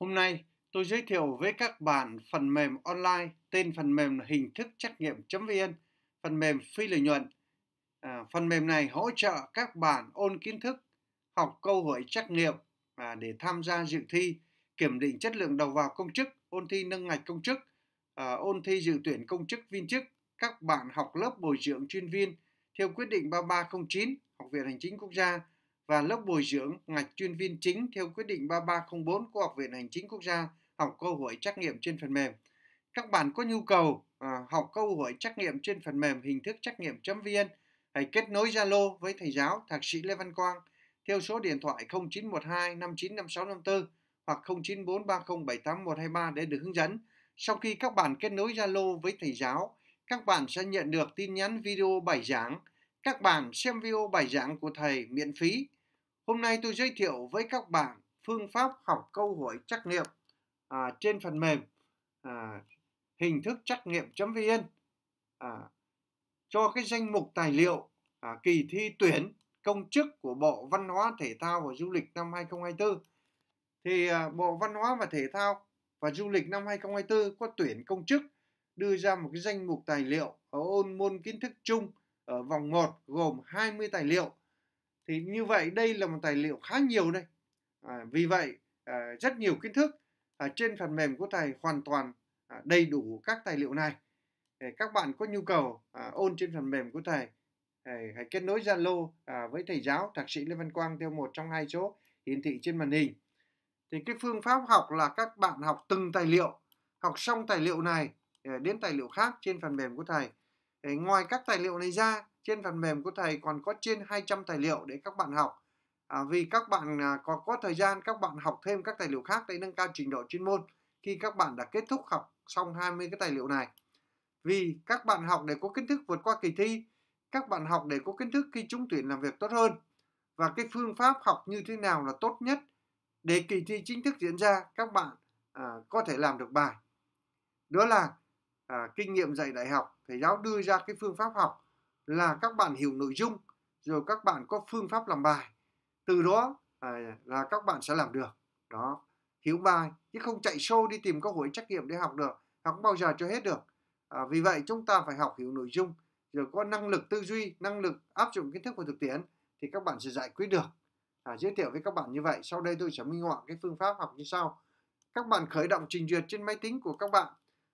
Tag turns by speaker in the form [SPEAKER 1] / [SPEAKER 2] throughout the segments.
[SPEAKER 1] Hôm nay, tôi giới thiệu với các bạn phần mềm online tên phần mềm là hình thức trách nghiệm.vn, phần mềm phi lợi nhuận. À, phần mềm này hỗ trợ các bạn ôn kiến thức, học câu hỏi trắc nghiệm à, để tham gia dự thi, kiểm định chất lượng đầu vào công chức, ôn thi nâng ngạch công chức, à, ôn thi dự tuyển công chức viên chức. Các bạn học lớp bồi dưỡng chuyên viên theo quyết định 3309 Học viện Hành chính Quốc gia và lớp bồi dưỡng ngạch chuyên viên chính theo quyết định 3304 của Học viện Hành chính Quốc gia học câu hỏi trắc nghiệm trên phần mềm. Các bạn có nhu cầu à, học câu hỏi trắc nghiệm trên phần mềm hình thức trắc nghiệm.vn chấm hãy kết nối Zalo với thầy giáo Thạc sĩ Lê Văn Quang theo số điện thoại 0912 595654 hoặc 0943078123 để được hướng dẫn. Sau khi các bạn kết nối Zalo với thầy giáo, các bạn sẽ nhận được tin nhắn video bài giảng. Các bạn xem video bài giảng của thầy miễn phí Hôm nay tôi giới thiệu với các bạn phương pháp học câu hỏi trắc nghiệm à, trên phần mềm à, hình thức trắc nghiệm.vn à, cho cái danh mục tài liệu à, kỳ thi tuyển công chức của Bộ Văn hóa Thể thao và Du lịch năm 2024. Thì à, Bộ Văn hóa và Thể thao và Du lịch năm 2024 có tuyển công chức đưa ra một cái danh mục tài liệu ở ôn môn kiến thức chung ở vòng 1 gồm 20 tài liệu thì như vậy đây là một tài liệu khá nhiều đây à, vì vậy à, rất nhiều kiến thức à, trên phần mềm của thầy hoàn toàn à, đầy đủ các tài liệu này để các bạn có nhu cầu à, ôn trên phần mềm của thầy để hãy kết nối Zalo à, với thầy giáo thạc sĩ Lê Văn Quang theo một trong hai số hiển thị trên màn hình thì cái phương pháp học là các bạn học từng tài liệu học xong tài liệu này à, đến tài liệu khác trên phần mềm của thầy để ngoài các tài liệu này ra trên phần mềm của thầy còn có trên 200 tài liệu để các bạn học. À, vì các bạn à, có có thời gian các bạn học thêm các tài liệu khác để nâng cao trình độ chuyên môn khi các bạn đã kết thúc học xong 20 cái tài liệu này. Vì các bạn học để có kiến thức vượt qua kỳ thi, các bạn học để có kiến thức khi trúng tuyển làm việc tốt hơn và cái phương pháp học như thế nào là tốt nhất để kỳ thi chính thức diễn ra các bạn à, có thể làm được bài. Đó là à, kinh nghiệm dạy đại học, thầy giáo đưa ra cái phương pháp học là các bạn hiểu nội dung rồi các bạn có phương pháp làm bài từ đó à, là các bạn sẽ làm được đó hiểu bài chứ không chạy show đi tìm cơ hội trách nhiệm để học được học bao giờ cho hết được à, vì vậy chúng ta phải học hiểu nội dung rồi có năng lực tư duy năng lực áp dụng kiến thức vào thực tiễn thì các bạn sẽ giải quyết được à, giới thiệu với các bạn như vậy sau đây tôi sẽ minh họa cái phương pháp học như sau các bạn khởi động trình duyệt trên máy tính của các bạn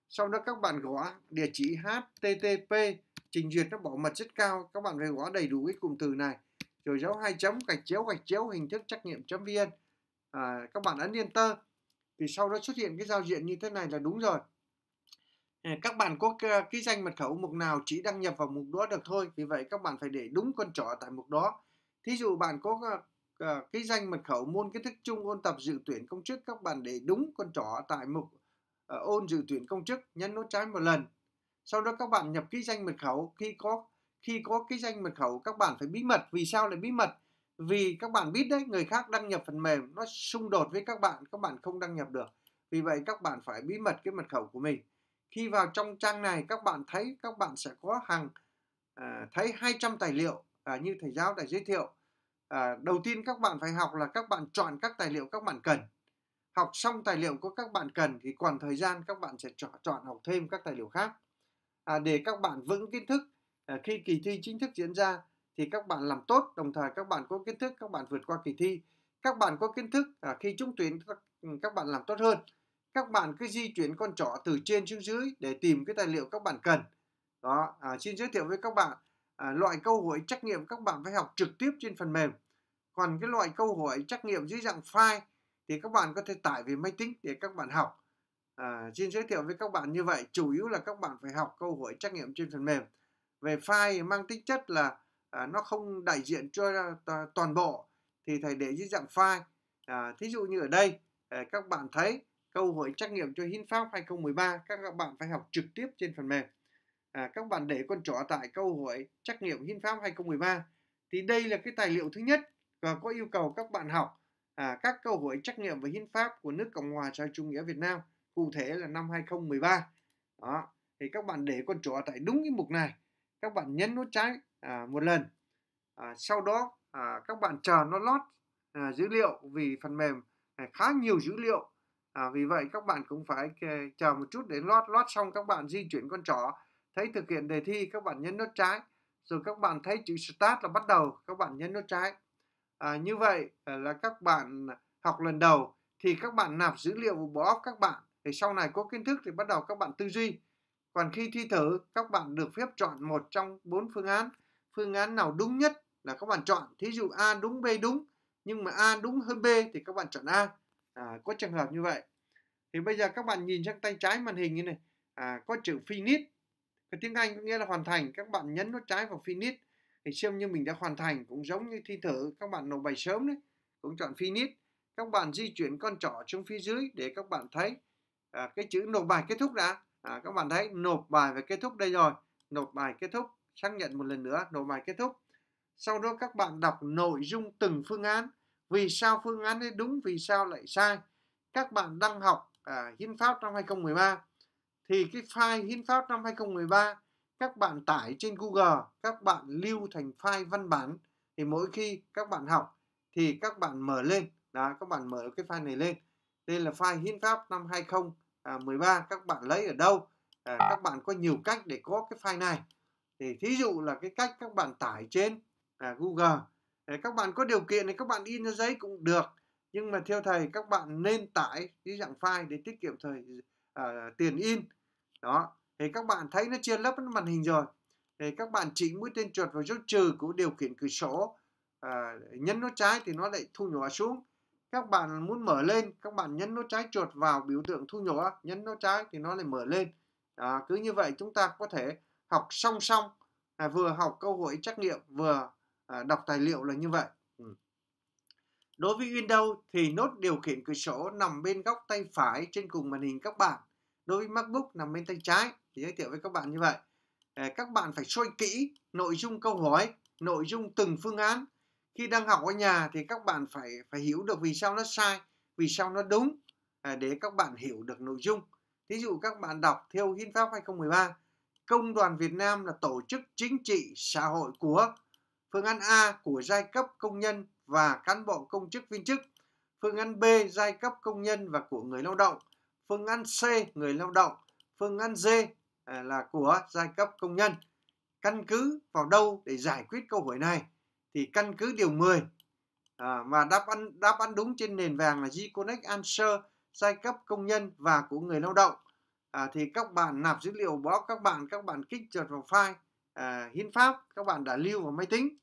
[SPEAKER 1] sau đó các bạn gõ địa chỉ http trình duyệt nó bảo mật rất cao các bạn phải gõ đầy đủ cái cụm từ này rồi dấu hai chấm gạch chéo gạch chéo hình thức trắc nghiệm chấm vn à, các bạn ấn enter thì sau đó xuất hiện cái giao diện như thế này là đúng rồi à, các bạn có ký danh mật khẩu mục nào chỉ đăng nhập vào mục đó được thôi vì vậy các bạn phải để đúng con trỏ tại mục đó thí dụ bạn có uh, à, ký à, danh mật khẩu môn kiến thức chung ôn tập dự tuyển công chức các bạn để đúng con trỏ tại mục ôn dự tuyển công chức nhấn nút trái một lần sau đó các bạn nhập cái danh mật khẩu khi có khi có cái danh mật khẩu các bạn phải bí mật vì sao lại bí mật vì các bạn biết đấy người khác đăng nhập phần mềm nó xung đột với các bạn các bạn không đăng nhập được vì vậy các bạn phải bí mật cái mật khẩu của mình khi vào trong trang này các bạn thấy các bạn sẽ có hàng à, thấy 200 tài liệu à, như thầy giáo đã giới thiệu à, đầu tiên các bạn phải học là các bạn chọn các tài liệu các bạn cần học xong tài liệu của các bạn cần thì còn thời gian các bạn sẽ chọn, chọn học thêm các tài liệu khác à, để các bạn vững kiến thức à, khi kỳ thi chính thức diễn ra thì các bạn làm tốt đồng thời các bạn có kiến thức các bạn vượt qua kỳ thi các bạn có kiến thức à, khi trúng tuyển các ừ, các bạn làm tốt hơn các bạn cứ di chuyển con trỏ từ trên xuống dưới để tìm cái tài liệu các bạn cần đó à, xin giới thiệu với các bạn à, loại câu hỏi trắc nghiệm các bạn phải học trực tiếp trên phần mềm còn cái loại câu hỏi trắc nghiệm dưới dạng file thì các bạn có thể tải về máy tính để các bạn học à, xin giới thiệu với các bạn như vậy chủ yếu là các bạn phải học câu hỏi trắc nghiệm trên phần mềm về file mang tính chất là à, nó không đại diện cho toàn bộ thì thầy để dưới dạng file à, thí dụ như ở đây à, các bạn thấy câu hỏi trắc nghiệm cho hiến pháp 2013 các bạn phải học trực tiếp trên phần mềm à, các bạn để con trỏ tại câu hỏi trắc nghiệm hiến pháp 2013 thì đây là cái tài liệu thứ nhất và có yêu cầu các bạn học à, các câu hỏi trắc nghiệm về hiến pháp của nước Cộng hòa xã hội chủ nghĩa Việt Nam cụ thể là năm 2013 đó thì các bạn để con chó tại đúng cái mục này các bạn nhấn nút trái à, một lần à, sau đó à, các bạn chờ nó lót à, dữ liệu vì phần mềm à, khá nhiều dữ liệu à, vì vậy các bạn cũng phải chờ một chút để lót lót xong các bạn di chuyển con chó thấy thực hiện đề thi các bạn nhấn nút trái rồi các bạn thấy chữ start là bắt đầu các bạn nhấn nút trái à, như vậy là các bạn học lần đầu thì các bạn nạp dữ liệu vào bộ óc các bạn thì sau này có kiến thức thì bắt đầu các bạn tư duy còn khi thi thử các bạn được phép chọn một trong bốn phương án phương án nào đúng nhất là các bạn chọn thí dụ a đúng b đúng nhưng mà a đúng hơn b thì các bạn chọn a à, có trường hợp như vậy thì bây giờ các bạn nhìn sang tay trái màn hình như này à, có chữ finish cái tiếng anh có nghĩa là hoàn thành các bạn nhấn nút trái vào finish thì xem như mình đã hoàn thành cũng giống như thi thử các bạn nộp bài sớm đấy cũng chọn finish các bạn di chuyển con trỏ xuống phía dưới để các bạn thấy à, cái chữ nộp bài kết thúc đã à, các bạn thấy nộp bài và kết thúc đây rồi nộp bài kết thúc xác nhận một lần nữa nộp bài kết thúc sau đó các bạn đọc nội dung từng phương án vì sao phương án ấy đúng vì sao lại sai các bạn đang học à, hiến pháp năm 2013 thì cái file hiến pháp năm 2013 các bạn tải trên Google các bạn lưu thành file văn bản thì mỗi khi các bạn học thì các bạn mở lên đó các bạn mở cái file này lên đây là file hiến pháp năm 2013 à, 13 các bạn lấy ở đâu à, các bạn có nhiều cách để có cái file này thì thí dụ là cái cách các bạn tải trên à, Google à, các bạn có điều kiện thì các bạn in ra giấy cũng được nhưng mà theo thầy các bạn nên tải cái dạng file để tiết kiệm thời à, tiền in đó thì các bạn thấy nó chia lớp màn hình rồi thì các bạn chỉnh mũi tên chuột vào dấu trừ của điều khiển cửa sổ à, nhấn nó trái thì nó lại thu nhỏ xuống các bạn muốn mở lên các bạn nhấn nút trái chuột vào biểu tượng thu nhỏ nhấn nút trái thì nó lại mở lên à, cứ như vậy chúng ta có thể học song song à, vừa học câu hỏi trắc nghiệm vừa à, đọc tài liệu là như vậy ừ. đối với Windows thì nốt điều khiển cửa sổ nằm bên góc tay phải trên cùng màn hình các bạn đối với MacBook nằm bên tay trái thì giới thiệu với các bạn như vậy à, các bạn phải soi kỹ nội dung câu hỏi nội dung từng phương án khi đang học ở nhà thì các bạn phải phải hiểu được vì sao nó sai vì sao nó đúng à, để các bạn hiểu được nội dung thí dụ các bạn đọc theo hiến pháp 2013 công đoàn Việt Nam là tổ chức chính trị xã hội của phương án A của giai cấp công nhân và cán bộ công chức viên chức phương án B giai cấp công nhân và của người lao động phương án C người lao động phương án D à, là của giai cấp công nhân căn cứ vào đâu để giải quyết câu hỏi này thì căn cứ điều 10 à, và đáp án đáp án đúng trên nền vàng là G-Connect Answer giai cấp công nhân và của người lao động à, thì các bạn nạp dữ liệu báo các bạn các bạn kích chuột vào file à, hiến pháp các bạn đã lưu vào máy tính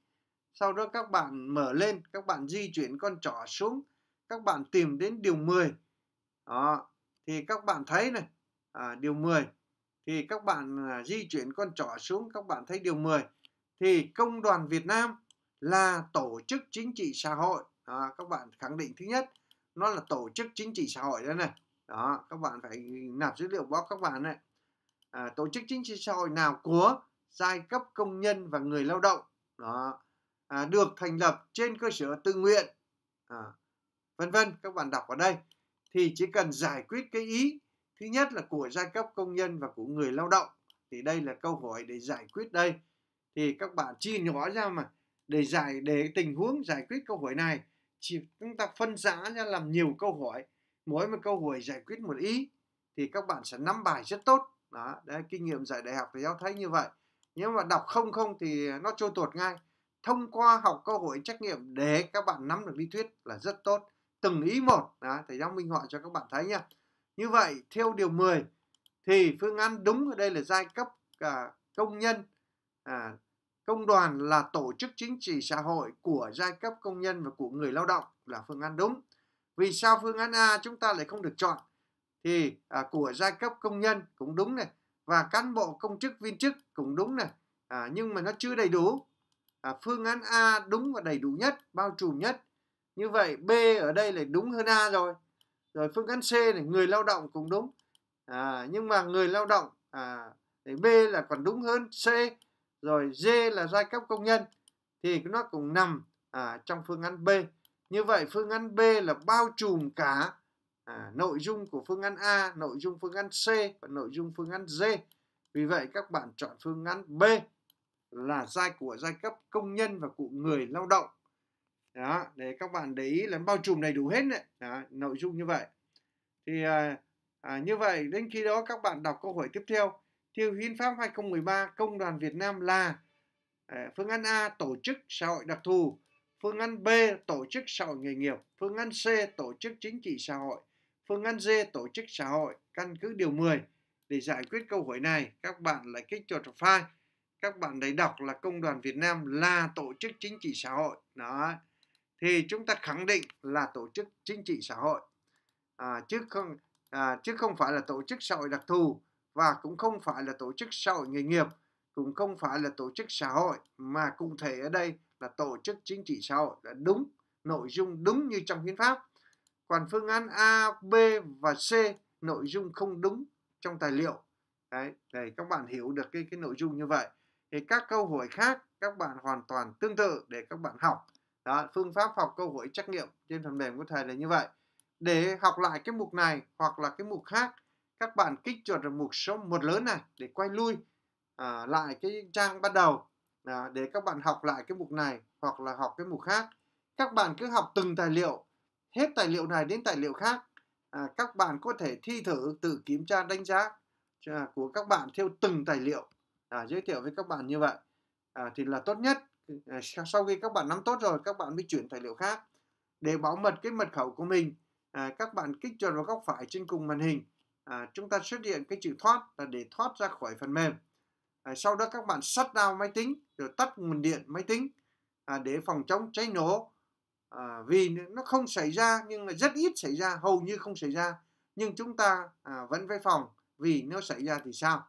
[SPEAKER 1] sau đó các bạn mở lên các bạn di chuyển con trỏ xuống các bạn tìm đến điều 10 đó thì các bạn thấy này à, điều 10 thì các bạn à, di chuyển con trỏ xuống các bạn thấy điều 10 thì công đoàn Việt Nam là tổ chức chính trị xã hội à, các bạn khẳng định thứ nhất nó là tổ chức chính trị xã hội đây này đó các bạn phải nạp dữ liệu báo các bạn này à, tổ chức chính trị xã hội nào của giai cấp công nhân và người lao động đó à, được thành lập trên cơ sở tự nguyện à, vân vân các bạn đọc ở đây thì chỉ cần giải quyết cái ý thứ nhất là của giai cấp công nhân và của người lao động thì đây là câu hỏi để giải quyết đây thì các bạn chia nhỏ ra mà để giải để tình huống giải quyết câu hỏi này chỉ chúng ta phân giã ra làm nhiều câu hỏi mỗi một câu hỏi giải quyết một ý thì các bạn sẽ nắm bài rất tốt đó đấy kinh nghiệm dạy đại học thì giáo thấy như vậy Nếu mà đọc không không thì nó trôi tuột ngay thông qua học câu hỏi trách nhiệm để các bạn nắm được lý thuyết là rất tốt từng ý một đó, thầy giáo minh họa cho các bạn thấy nhá. như vậy theo điều 10 thì phương án đúng ở đây là giai cấp cả à, công nhân à, Công đoàn là tổ chức chính trị xã hội của giai cấp công nhân và của người lao động là phương án đúng. Vì sao phương án A chúng ta lại không được chọn? Thì à, của giai cấp công nhân cũng đúng này và cán bộ công chức viên chức cũng đúng này à, nhưng mà nó chưa đầy đủ. À, phương án A đúng và đầy đủ nhất, bao trùm nhất. Như vậy B ở đây là đúng hơn A rồi. Rồi phương án C này người lao động cũng đúng. À, nhưng mà người lao động à, thì B là còn đúng hơn C rồi G là giai cấp công nhân thì nó cũng nằm à, trong phương án B. Như vậy phương án B là bao trùm cả à, nội dung của phương án A, nội dung phương án C và nội dung phương án D. Vì vậy các bạn chọn phương án B là giai của giai cấp công nhân và của người lao động. Đó, để các bạn để ý là bao trùm đầy đủ hết đấy. Đó, nội dung như vậy. Thì à, à, như vậy đến khi đó các bạn đọc câu hỏi tiếp theo theo Hiến pháp 2013, Công đoàn Việt Nam là à, phương án A tổ chức xã hội đặc thù, phương án B tổ chức xã hội nghề nghiệp, phương án C tổ chức chính trị xã hội, phương án D tổ chức xã hội căn cứ điều 10. Để giải quyết câu hỏi này, các bạn lại kích chuột file. Các bạn đấy đọc là Công đoàn Việt Nam là tổ chức chính trị xã hội. Đó. Thì chúng ta khẳng định là tổ chức chính trị xã hội. À, chứ không à, chứ không phải là tổ chức xã hội đặc thù và cũng không phải là tổ chức xã hội nghề nghiệp, cũng không phải là tổ chức xã hội mà cụ thể ở đây là tổ chức chính trị xã hội là đúng, nội dung đúng như trong hiến pháp. Còn phương án A, B và C nội dung không đúng trong tài liệu. Đấy, để các bạn hiểu được cái cái nội dung như vậy. Thì các câu hỏi khác các bạn hoàn toàn tương tự để các bạn học. Đó, phương pháp học câu hỏi trắc nghiệm trên phần mềm của thầy là như vậy. Để học lại cái mục này hoặc là cái mục khác các bạn kích chuột vào mục số một lớn này để quay lui à, lại cái trang bắt đầu à, để các bạn học lại cái mục này hoặc là học cái mục khác các bạn cứ học từng tài liệu hết tài liệu này đến tài liệu khác à, các bạn có thể thi thử tự kiểm tra đánh giá à, của các bạn theo từng tài liệu à, giới thiệu với các bạn như vậy à, thì là tốt nhất à, sau khi các bạn nắm tốt rồi các bạn mới chuyển tài liệu khác để bảo mật cái mật khẩu của mình à, các bạn kích chuột vào góc phải trên cùng màn hình à, chúng ta xuất hiện cái chữ thoát là để thoát ra khỏi phần mềm à, sau đó các bạn shut down máy tính rồi tắt nguồn điện máy tính à, để phòng chống cháy nổ à, vì nó không xảy ra nhưng mà rất ít xảy ra hầu như không xảy ra nhưng chúng ta à, vẫn phải phòng vì nếu xảy ra thì sao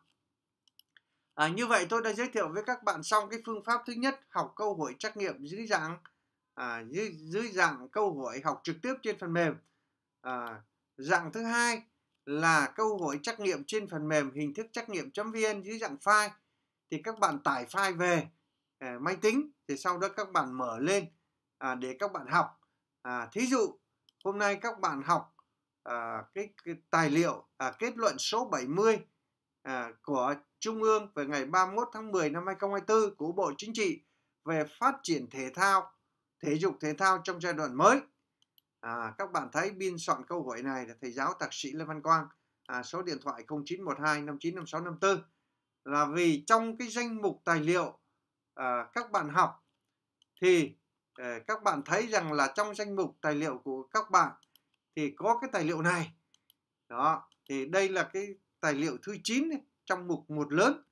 [SPEAKER 1] à, như vậy tôi đã giới thiệu với các bạn xong cái phương pháp thứ nhất học câu hỏi trắc nghiệm dưới dạng à, dưới, dưới dạng câu hỏi học trực tiếp trên phần mềm à, dạng thứ hai là câu hỏi trắc nghiệm trên phần mềm hình thức trắc nghiệm.vn dưới dạng file thì các bạn tải file về à, máy tính thì sau đó các bạn mở lên à, để các bạn học à, thí dụ hôm nay các bạn học à, cái, cái tài liệu à, kết luận số 70 à, của Trung ương về ngày 31 tháng 10 năm 2024 của Bộ Chính trị về phát triển thể thao thể dục thể thao trong giai đoạn mới À, các bạn thấy biên soạn câu hỏi này là thầy giáo thạc sĩ Lê Văn Quang à, số điện thoại 0912 595654 là vì trong cái danh mục tài liệu à, các bạn học thì à, các bạn thấy rằng là trong danh mục tài liệu của các bạn thì có cái tài liệu này đó thì đây là cái tài liệu thứ 9 ấy, trong mục một lớn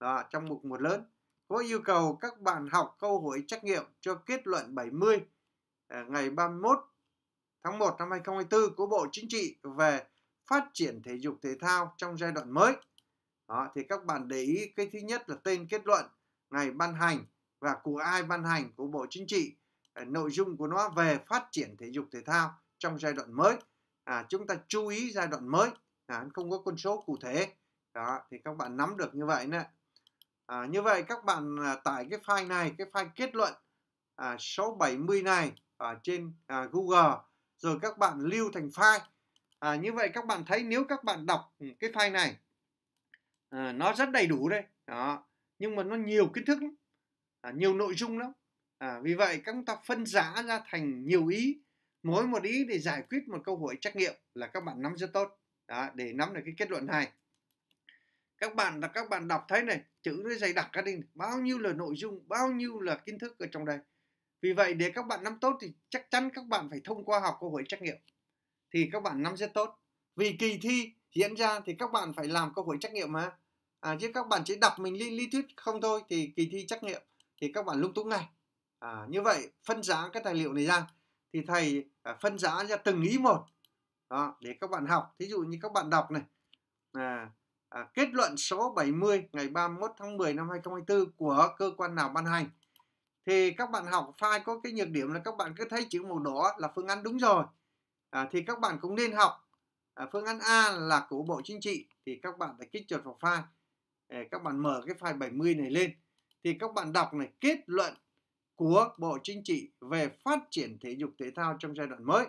[SPEAKER 1] đó, trong mục một lớn có yêu cầu các bạn học câu hỏi trắc nghiệm cho kết luận 70 à, ngày 31 tháng 1 năm 2024 của Bộ Chính trị về phát triển thể dục thể thao trong giai đoạn mới. Đó, thì các bạn để ý cái thứ nhất là tên kết luận, ngày ban hành và của ai ban hành của Bộ Chính trị, ờ, nội dung của nó về phát triển thể dục thể thao trong giai đoạn mới. À, chúng ta chú ý giai đoạn mới, à, không có con số cụ thể. Đó, thì các bạn nắm được như vậy nè. À, như vậy các bạn à, tải cái file này, cái file kết luận à, số 70 này ở trên à, Google rồi các bạn lưu thành file à, như vậy các bạn thấy nếu các bạn đọc ừ, cái file này à, nó rất đầy đủ đây đó nhưng mà nó nhiều kiến thức À, nhiều nội dung lắm à, vì vậy các chúng ta phân giá ra thành nhiều ý mỗi một ý để giải quyết một câu hỏi trắc nghiệm là các bạn nắm rất tốt đó, để nắm được cái kết luận này các bạn là các bạn đọc thấy này chữ nó dày đặc ra đi bao nhiêu là nội dung bao nhiêu là kiến thức ở trong đây vì vậy để các bạn nắm tốt thì chắc chắn các bạn phải thông qua học câu hỏi trắc nghiệm thì các bạn nắm rất tốt vì kỳ thi diễn ra thì các bạn phải làm câu hỏi trắc nghiệm mà à, chứ các bạn chỉ đọc mình lý, lý thuyết không thôi thì kỳ thi trắc nghiệm thì các bạn lung túng này à, như vậy phân giá cái tài liệu này ra thì thầy à, phân giá ra từng ý một đó, để các bạn học thí dụ như các bạn đọc này à, à, kết luận số 70 ngày 31 tháng 10 năm 2024 của cơ quan nào ban hành thì các bạn học file có cái nhược điểm là các bạn cứ thấy chữ màu đỏ là phương án đúng rồi à, thì các bạn cũng nên học à, phương án A là của Bộ Chính trị thì các bạn phải kích chuột vào file à, các bạn mở cái file 70 này lên thì các bạn đọc này kết luận của Bộ Chính trị về phát triển thể dục thể thao trong giai đoạn mới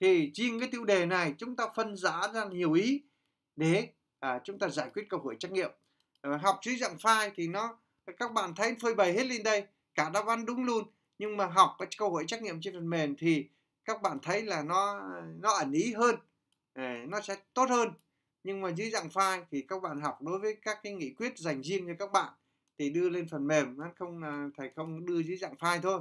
[SPEAKER 1] thì riêng cái tiêu đề này chúng ta phân giá ra nhiều ý để à, chúng ta giải quyết câu hỏi trắc nghiệm à, học dưới dạng file thì nó các bạn thấy phơi bày hết lên đây cả đáp án đúng luôn nhưng mà học các câu hỏi trách nhiệm trên phần mềm thì các bạn thấy là nó nó ẩn ý hơn ờ, nó sẽ tốt hơn nhưng mà dưới dạng file thì các bạn học đối với các cái nghị quyết dành riêng cho các bạn thì đưa lên phần mềm không à, thầy không đưa dưới dạng file thôi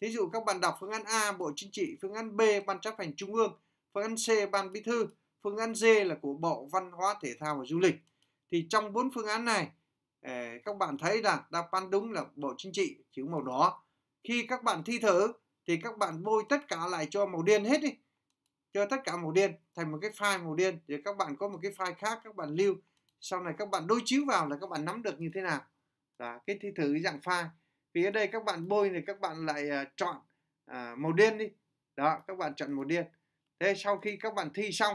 [SPEAKER 1] thí dụ các bạn đọc phương án A bộ chính trị phương án B ban chấp hành trung ương phương án C ban bí thư phương án D là của bộ văn hóa thể thao và du lịch thì trong bốn phương án này các bạn thấy là đáp án đúng là bộ chính trị chữ màu đỏ khi các bạn thi thử thì các bạn bôi tất cả lại cho màu đen hết đi cho tất cả màu đen thành một cái file màu đen để các bạn có một cái file khác các bạn lưu sau này các bạn đối chiếu vào là các bạn nắm được như thế nào là cái thi thử dạng file vì ở đây các bạn bôi thì các bạn lại chọn màu đen đi đó các bạn chọn màu đen thế sau khi các bạn thi xong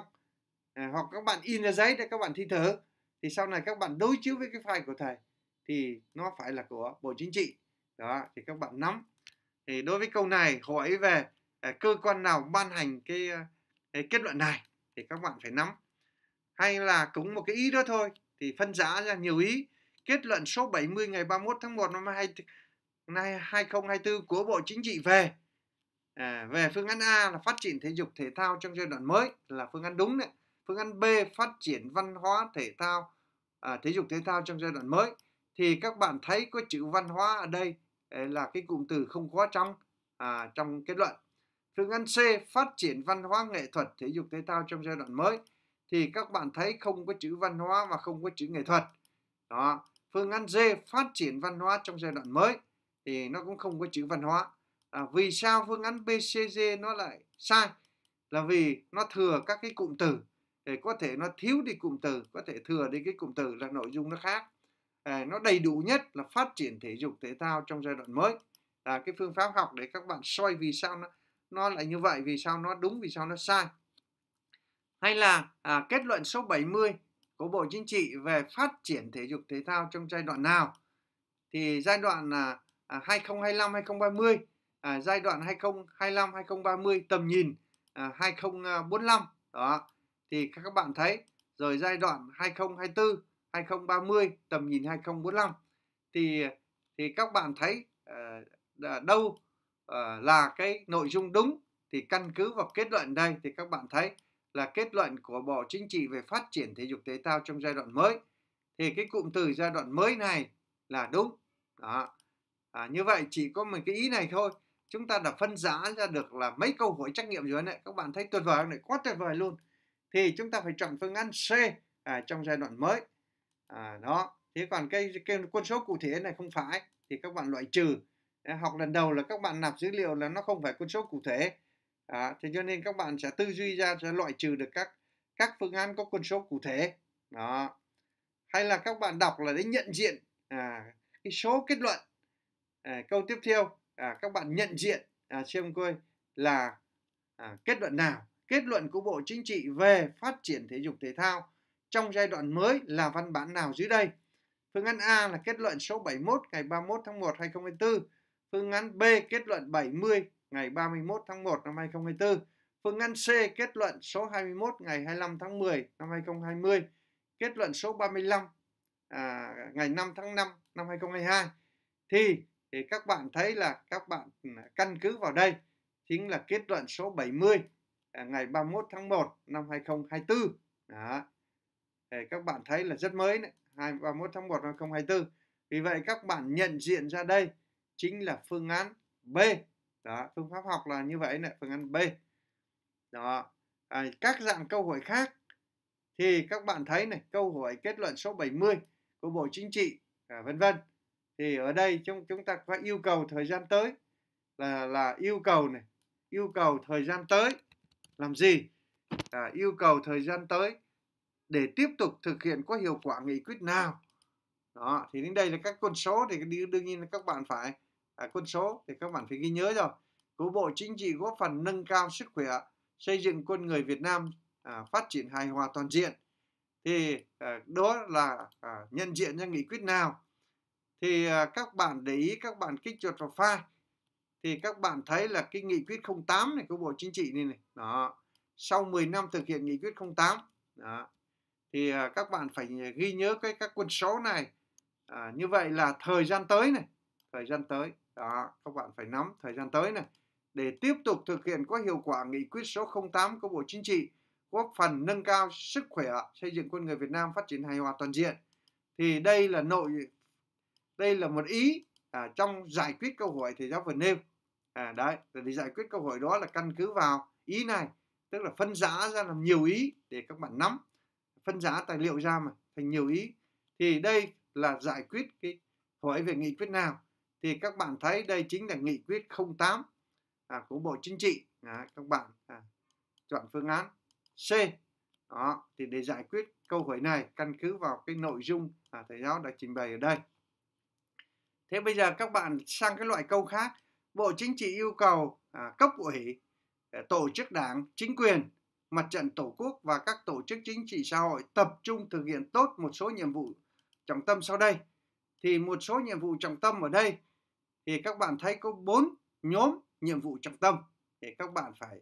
[SPEAKER 1] hoặc các bạn in ra giấy để các bạn thi thử thì sau này các bạn đối chiếu với cái file của thầy thì nó phải là của bộ chính trị đó thì các bạn nắm thì đối với câu này hỏi về à, cơ quan nào ban hành cái, à, cái kết luận này thì các bạn phải nắm hay là cũng một cái ý đó thôi thì phân giá ra nhiều ý kết luận số 70 ngày 31 tháng 1 năm 2, nay 2024 của Bộ Chính trị về à, về phương án A là phát triển thể dục thể thao trong giai đoạn mới là phương án đúng đấy Phương án B phát triển văn hóa thể thao à, thể dục thể thao trong giai đoạn mới thì các bạn thấy có chữ văn hóa ở đây à, là cái cụm từ không có trong à, trong kết luận. Phương án C phát triển văn hóa nghệ thuật thể dục thể thao trong giai đoạn mới thì các bạn thấy không có chữ văn hóa và không có chữ nghệ thuật. Đó, phương án D phát triển văn hóa trong giai đoạn mới thì nó cũng không có chữ văn hóa. À, vì sao phương án BCD nó lại sai? Là vì nó thừa các cái cụm từ thì có thể nó thiếu đi cụm từ có thể thừa đi cái cụm từ là nội dung nó khác à, nó đầy đủ nhất là phát triển thể dục thể thao trong giai đoạn mới là cái phương pháp học để các bạn soi vì sao nó nó lại như vậy vì sao nó đúng vì sao nó sai hay là à, kết luận số 70 của Bộ Chính trị về phát triển thể dục thể thao trong giai đoạn nào thì giai đoạn là à, 2025 à, 2030 à, giai đoạn 2025 2030 tầm nhìn à, 2045 đó thì các bạn thấy rồi giai đoạn 2024 2030 tầm nhìn 2045 thì thì các bạn thấy uh, đâu uh, là cái nội dung đúng thì căn cứ vào kết luận đây thì các bạn thấy là kết luận của Bộ Chính trị về phát triển thể dục thể thao trong giai đoạn mới thì cái cụm từ giai đoạn mới này là đúng đó à, như vậy chỉ có một cái ý này thôi chúng ta đã phân giá ra được là mấy câu hỏi trách nhiệm rồi này các bạn thấy tuyệt vời không này quá tuyệt vời luôn thì chúng ta phải chọn phương án C à, trong giai đoạn mới à, đó thế còn cái, cái quân số cụ thể này không phải thì các bạn loại trừ à, học lần đầu là các bạn nạp dữ liệu là nó không phải quân số cụ thể à, thế cho nên các bạn sẽ tư duy ra sẽ loại trừ được các các phương án có quân số cụ thể đó hay là các bạn đọc là để nhận diện à, cái số kết luận à, câu tiếp theo à, các bạn nhận diện à, xem coi là à, kết luận nào kết luận của Bộ Chính trị về phát triển thể dục thể thao trong giai đoạn mới là văn bản nào dưới đây? Phương án A là kết luận số 71 ngày 31 tháng 1 2024, phương án B kết luận 70 ngày 31 tháng 1 năm 2024, phương án C kết luận số 21 ngày 25 tháng 10 năm 2020, kết luận số 35 à, ngày 5 tháng 5 năm 2022 thì thì các bạn thấy là các bạn ừ, căn cứ vào đây chính là kết luận số 70 À, ngày 31 tháng 1 năm 2024 đó để các bạn thấy là rất mới đấy 31 tháng 1 năm 2024 vì vậy các bạn nhận diện ra đây chính là phương án B đó phương pháp học là như vậy này phương án B đó à, các dạng câu hỏi khác thì các bạn thấy này câu hỏi kết luận số 70 của Bộ Chính trị à, vân vân thì ở đây chúng chúng ta phải yêu cầu thời gian tới là là yêu cầu này yêu cầu thời gian tới làm gì à, yêu cầu thời gian tới để tiếp tục thực hiện có hiệu quả nghị quyết nào đó thì đến đây là các con số thì đương nhiên là các bạn phải à, quân số thì các bạn phải ghi nhớ rồi của bộ chính trị góp phần nâng cao sức khỏe xây dựng quân người Việt Nam à, phát triển hài hòa toàn diện thì à, đó là à, nhận diện ra nghị quyết nào thì à, các bạn để ý các bạn kích chuột vào file thì các bạn thấy là cái nghị quyết 08 này của Bộ Chính trị này này đó sau 10 năm thực hiện nghị quyết 08 đó thì à, các bạn phải ghi nhớ cái các quân số này à, như vậy là thời gian tới này thời gian tới đó các bạn phải nắm thời gian tới này để tiếp tục thực hiện có hiệu quả nghị quyết số 08 của Bộ Chính trị góp phần nâng cao sức khỏe xây dựng quân người Việt Nam phát triển hài hòa toàn diện thì đây là nội đây là một ý à, trong giải quyết câu hỏi thầy giáo vừa nêu à, đấy để giải quyết câu hỏi đó là căn cứ vào ý này tức là phân giá ra làm nhiều ý để các bạn nắm phân giá tài liệu ra mà thành nhiều ý thì đây là giải quyết cái hỏi về nghị quyết nào thì các bạn thấy đây chính là nghị quyết 08 à, của Bộ Chính trị à, các bạn à, chọn phương án C đó thì để giải quyết câu hỏi này căn cứ vào cái nội dung à, thầy giáo đã trình bày ở đây thế bây giờ các bạn sang cái loại câu khác bộ chính trị yêu cầu à, cấp ủy à, tổ chức đảng chính quyền mặt trận tổ quốc và các tổ chức chính trị xã hội tập trung thực hiện tốt một số nhiệm vụ trọng tâm sau đây thì một số nhiệm vụ trọng tâm ở đây thì các bạn thấy có bốn nhóm nhiệm vụ trọng tâm thì các bạn phải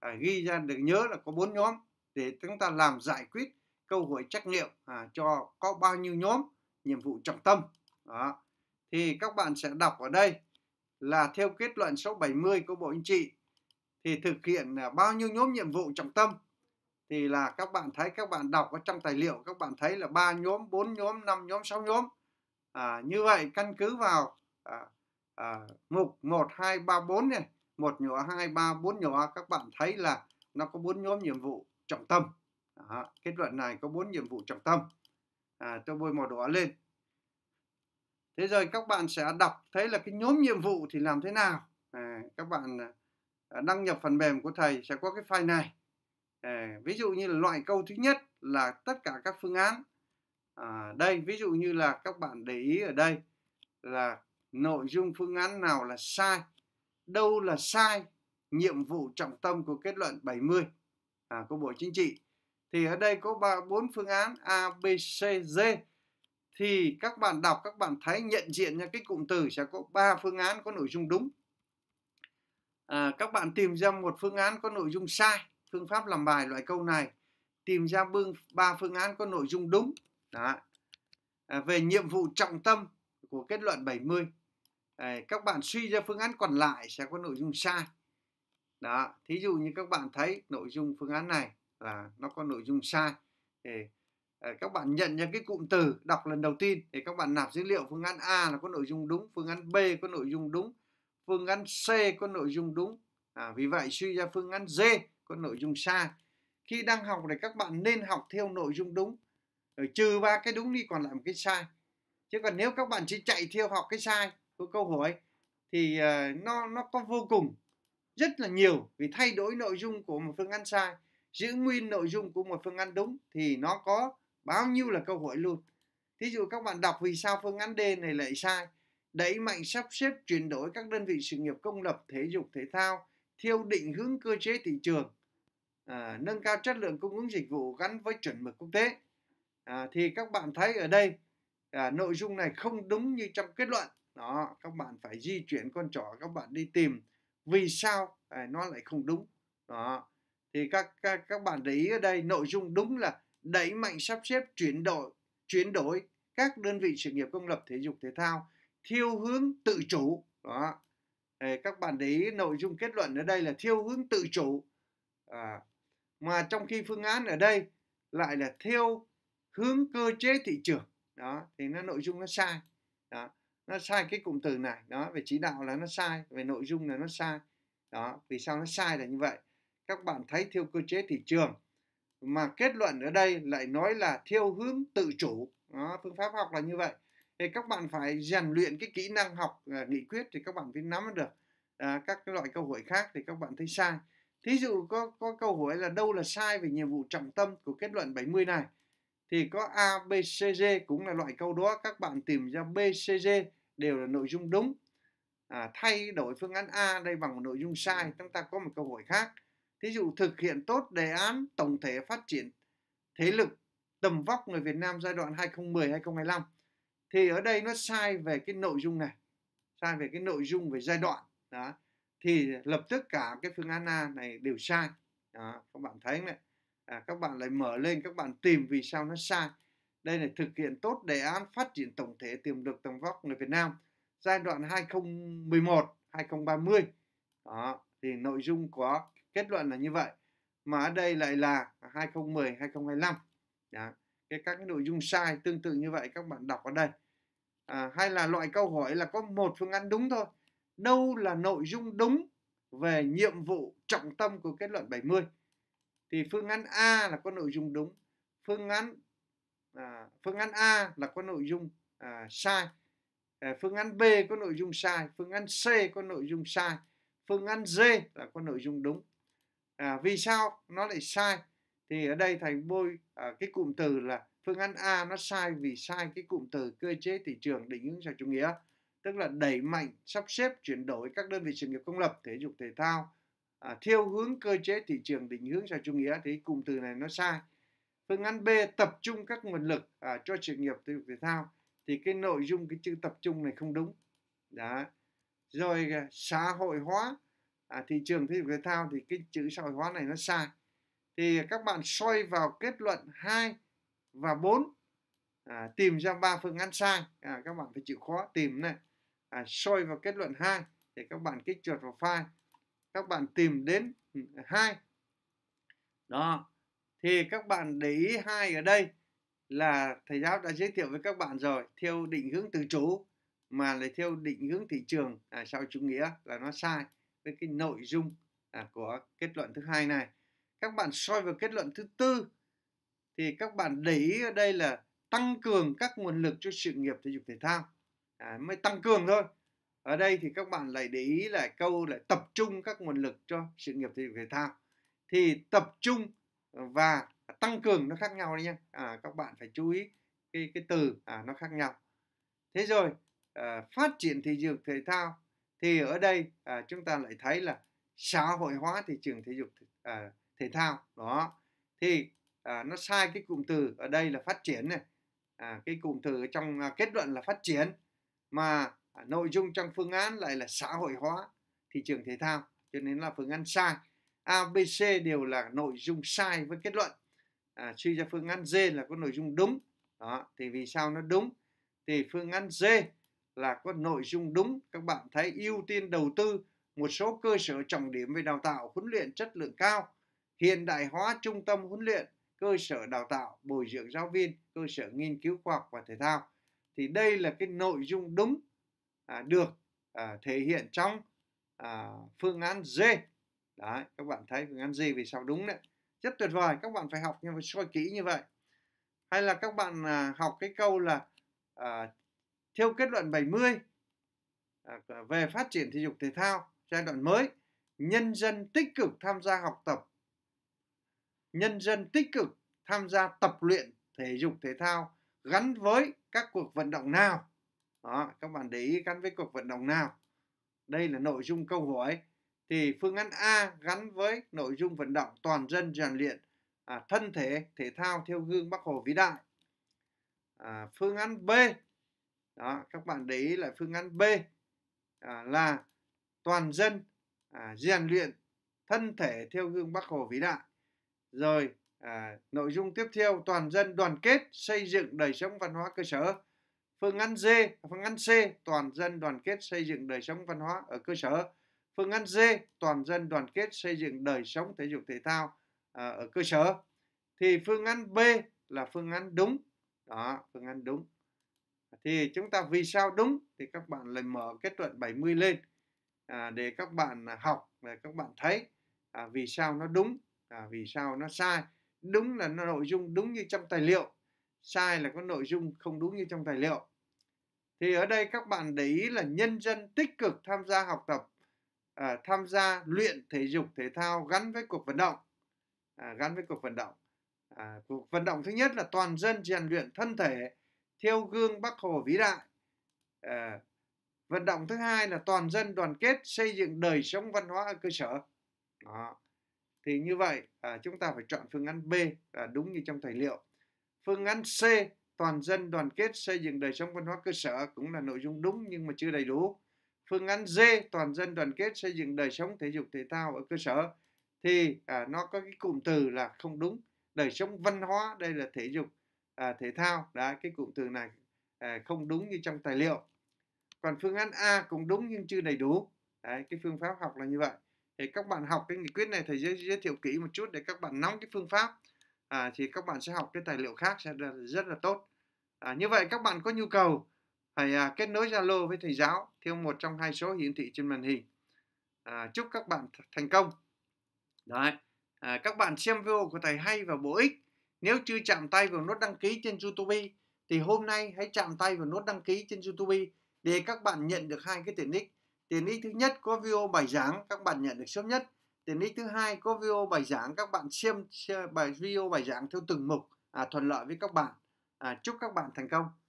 [SPEAKER 1] à, ghi ra được nhớ là có bốn nhóm để chúng ta làm giải quyết câu hỏi trách nhiệm à, cho có bao nhiêu nhóm nhiệm vụ trọng tâm đó thì các bạn sẽ đọc ở đây là theo kết luận số 70 của Bộ Anh chị thì thực hiện à, bao nhiêu nhóm nhiệm vụ trọng tâm thì là các bạn thấy các bạn đọc ở trong tài liệu các bạn thấy là ba nhóm, 4 nhóm, 5 nhóm, 6 nhóm. À, như vậy căn cứ vào à, à, mục 1 2 3 4 này, một nhỏ, hai ba bốn nhỏ các bạn thấy là nó có bốn nhóm nhiệm vụ trọng tâm. À, kết luận này có bốn nhiệm vụ trọng tâm. À, tôi bôi màu đỏ lên thế rồi các bạn sẽ đọc thấy là cái nhóm nhiệm vụ thì làm thế nào à, các bạn à, đăng nhập phần mềm của thầy sẽ có cái file này à, ví dụ như là loại câu thứ nhất là tất cả các phương án à, đây ví dụ như là các bạn để ý ở đây là nội dung phương án nào là sai đâu là sai nhiệm vụ trọng tâm của kết luận 70 à, của Bộ Chính trị thì ở đây có ba bốn phương án A B C D thì các bạn đọc các bạn thấy nhận diện ra cái cụm từ sẽ có ba phương án có nội dung đúng à, các bạn tìm ra một phương án có nội dung sai phương pháp làm bài loại câu này tìm ra bưng ba phương án có nội dung đúng đó. À, về nhiệm vụ trọng tâm của kết luận 70 à, các bạn suy ra phương án còn lại sẽ có nội dung sai đó thí dụ như các bạn thấy nội dung phương án này là nó có nội dung sai thì Ờ, các bạn nhận những cái cụm từ đọc lần đầu tiên để các bạn nạp dữ liệu phương án A là có nội dung đúng, phương án B có nội dung đúng, phương án C có nội dung đúng. À, vì vậy suy ra phương án D có nội dung sai. Khi đang học thì các bạn nên học theo nội dung đúng. Rồi ờ, trừ ba cái đúng đi còn lại một cái sai. Chứ còn nếu các bạn chỉ chạy theo học cái sai của câu hỏi thì uh, nó nó có vô cùng rất là nhiều vì thay đổi nội dung của một phương án sai giữ nguyên nội dung của một phương án đúng thì nó có bao nhiêu là cơ hội luôn thí dụ các bạn đọc vì sao phương án D này lại sai đẩy mạnh sắp xếp chuyển đổi các đơn vị sự nghiệp công lập thể dục thể thao theo định hướng cơ chế thị trường à, nâng cao chất lượng cung ứng dịch vụ gắn với chuẩn mực quốc tế à, thì các bạn thấy ở đây à, nội dung này không đúng như trong kết luận đó các bạn phải di chuyển con trỏ các bạn đi tìm vì sao à, nó lại không đúng đó thì các các các bạn để ý ở đây nội dung đúng là đẩy mạnh sắp xếp chuyển đổi chuyển đổi các đơn vị sự nghiệp công lập thể dục thể thao theo hướng tự chủ đó các bạn để ý nội dung kết luận ở đây là theo hướng tự chủ à, mà trong khi phương án ở đây lại là theo hướng cơ chế thị trường đó thì nó nội dung nó sai đó nó sai cái cụm từ này đó về chỉ đạo là nó sai về nội dung là nó sai đó vì sao nó sai là như vậy các bạn thấy theo cơ chế thị trường mà kết luận ở đây lại nói là theo hướng tự chủ đó, phương pháp học là như vậy thì các bạn phải rèn luyện cái kỹ năng học à, nghị quyết thì các bạn mới nắm được à, các cái loại câu hỏi khác thì các bạn thấy sai thí dụ có có câu hỏi là đâu là sai về nhiệm vụ trọng tâm của kết luận 70 này thì có A, B, C, D cũng là loại câu đó các bạn tìm ra B, C, D đều là nội dung đúng à, thay đổi phương án A đây bằng một nội dung sai chúng ta có một câu hỏi khác thí dụ thực hiện tốt đề án tổng thể phát triển thế lực tầm vóc người Việt Nam giai đoạn 2010-2025 thì ở đây nó sai về cái nội dung này sai về cái nội dung về giai đoạn đó thì lập tức cả cái phương án A này đều sai đó, các bạn thấy này à, các bạn lại mở lên các bạn tìm vì sao nó sai đây là thực hiện tốt đề án phát triển tổng thể tiềm lực tầm vóc người Việt Nam giai đoạn 2011 2030 đó thì nội dung có kết luận là như vậy mà ở đây lại là 2010 2025 Đó. cái các cái nội dung sai tương tự như vậy các bạn đọc ở đây à, hay là loại câu hỏi là có một phương án đúng thôi đâu là nội dung đúng về nhiệm vụ trọng tâm của kết luận 70 thì phương án A là có nội dung đúng phương án à, phương án A là có nội dung à, sai à, phương án B có nội dung sai phương án C có nội dung sai phương án D là có nội dung đúng à, vì sao nó lại sai thì ở đây thầy bôi à, cái cụm từ là phương án A nó sai vì sai cái cụm từ cơ chế thị trường định hướng xã chủ nghĩa tức là đẩy mạnh sắp xếp chuyển đổi các đơn vị sự nghiệp công lập thể dục thể thao à, theo hướng cơ chế thị trường định hướng xã chủ nghĩa thì cụm từ này nó sai phương án B tập trung các nguồn lực à, cho sự nghiệp thể dục thể thao thì cái nội dung cái chữ tập trung này không đúng đó rồi à, xã hội hóa à, thị trường thể dục thể thao thì cái chữ xã hội hóa này nó sai thì các bạn soi vào kết luận 2 và 4 à, tìm ra ba phương án sai à, các bạn phải chịu khó tìm này à, soi vào kết luận 2 thì các bạn kích chuột vào file các bạn tìm đến ừ, hai đó thì các bạn để ý hai ở đây là thầy giáo đã giới thiệu với các bạn rồi theo định hướng tự chủ mà lại theo định hướng thị trường à, sau chủ nghĩa là nó sai với cái nội dung à, của kết luận thứ hai này các bạn soi vào kết luận thứ tư thì các bạn để ý ở đây là tăng cường các nguồn lực cho sự nghiệp thể dục thể thao à, mới tăng cường thôi ở đây thì các bạn lại để ý là câu lại tập trung các nguồn lực cho sự nghiệp thể dục thể thao thì tập trung và tăng cường nó khác nhau đấy nhé à, các bạn phải chú ý cái cái từ à, nó khác nhau thế rồi à, phát triển thể dục thể thao thì ở đây à, chúng ta lại thấy là xã hội hóa thị trường thể dục à, thể thao đó thì à, nó sai cái cụm từ ở đây là phát triển này à, cái cụm từ trong à, kết luận là phát triển mà à, nội dung trong phương án lại là xã hội hóa thị trường thể thao cho nên là phương án sai A, B, C đều là nội dung sai với kết luận à, suy ra phương án D là có nội dung đúng đó thì vì sao nó đúng thì phương án D là có nội dung đúng các bạn thấy ưu tiên đầu tư một số cơ sở trọng điểm về đào tạo huấn luyện chất lượng cao hiện đại hóa trung tâm huấn luyện cơ sở đào tạo bồi dưỡng giáo viên cơ sở nghiên cứu khoa học và thể thao thì đây là cái nội dung đúng à, được à, thể hiện trong à, phương án D đấy các bạn thấy phương án D vì sao đúng đấy rất tuyệt vời các bạn phải học nhưng như soi kỹ như vậy hay là các bạn à, học cái câu là à, theo kết luận 70 à, về phát triển thể dục thể thao giai đoạn mới nhân dân tích cực tham gia học tập nhân dân tích cực tham gia tập luyện thể dục thể thao gắn với các cuộc vận động nào đó, các bạn để ý gắn với cuộc vận động nào đây là nội dung câu hỏi thì phương án A gắn với nội dung vận động toàn dân rèn luyện à, thân thể thể thao theo gương Bắc Hồ vĩ đại à, phương án B đó các bạn đấy là phương án b à, là toàn dân à, rèn luyện thân thể theo gương bắc hồ vĩ đại rồi à, nội dung tiếp theo toàn dân đoàn kết xây dựng đời sống văn hóa cơ sở phương án d phương án c toàn dân đoàn kết xây dựng đời sống văn hóa ở cơ sở phương án d toàn dân đoàn kết xây dựng đời sống thể dục thể thao à, ở cơ sở thì phương án b là phương án đúng đó phương án đúng thì chúng ta vì sao đúng thì các bạn lại mở kết luận 70 lên à, để các bạn học để các bạn thấy à, vì sao nó đúng à, vì sao nó sai đúng là nó nội dung đúng như trong tài liệu sai là có nội dung không đúng như trong tài liệu thì ở đây các bạn để ý là nhân dân tích cực tham gia học tập à, tham gia luyện thể dục thể thao gắn với cuộc vận động à, gắn với cuộc vận động à, cuộc vận động thứ nhất là toàn dân rèn luyện thân thể theo gương Bắc Hồ vĩ đại. À, vận động thứ hai là toàn dân đoàn kết xây dựng đời sống văn hóa ở cơ sở. Đó. Thì như vậy à, chúng ta phải chọn phương án B là đúng như trong tài liệu. Phương án C toàn dân đoàn kết xây dựng đời sống văn hóa cơ sở cũng là nội dung đúng nhưng mà chưa đầy đủ. Phương án D toàn dân đoàn kết xây dựng đời sống thể dục thể thao ở cơ sở thì à, nó có cái cụm từ là không đúng. Đời sống văn hóa đây là thể dục à, thể thao đó cái cụm từ này à, không đúng như trong tài liệu còn phương án A cũng đúng nhưng chưa đầy đủ đấy cái phương pháp học là như vậy thì các bạn học cái nghị quyết này thầy giới, giới thiệu kỹ một chút để các bạn nắm cái phương pháp à, thì các bạn sẽ học cái tài liệu khác sẽ rất là tốt à, như vậy các bạn có nhu cầu phải à, kết nối Zalo với thầy giáo theo một trong hai số hiển thị trên màn hình à, chúc các bạn thành công đấy à, các bạn xem video của thầy hay và bổ ích nếu chưa chạm tay vào nút đăng ký trên YouTube thì hôm nay hãy chạm tay vào nút đăng ký trên YouTube để các bạn nhận được hai cái tiện ích. Tiện ích thứ nhất có video bài giảng các bạn nhận được sớm nhất. Tiện ích thứ hai có video bài giảng các bạn xem, bài video bài giảng theo từng mục à, thuận lợi với các bạn. À, chúc các bạn thành công.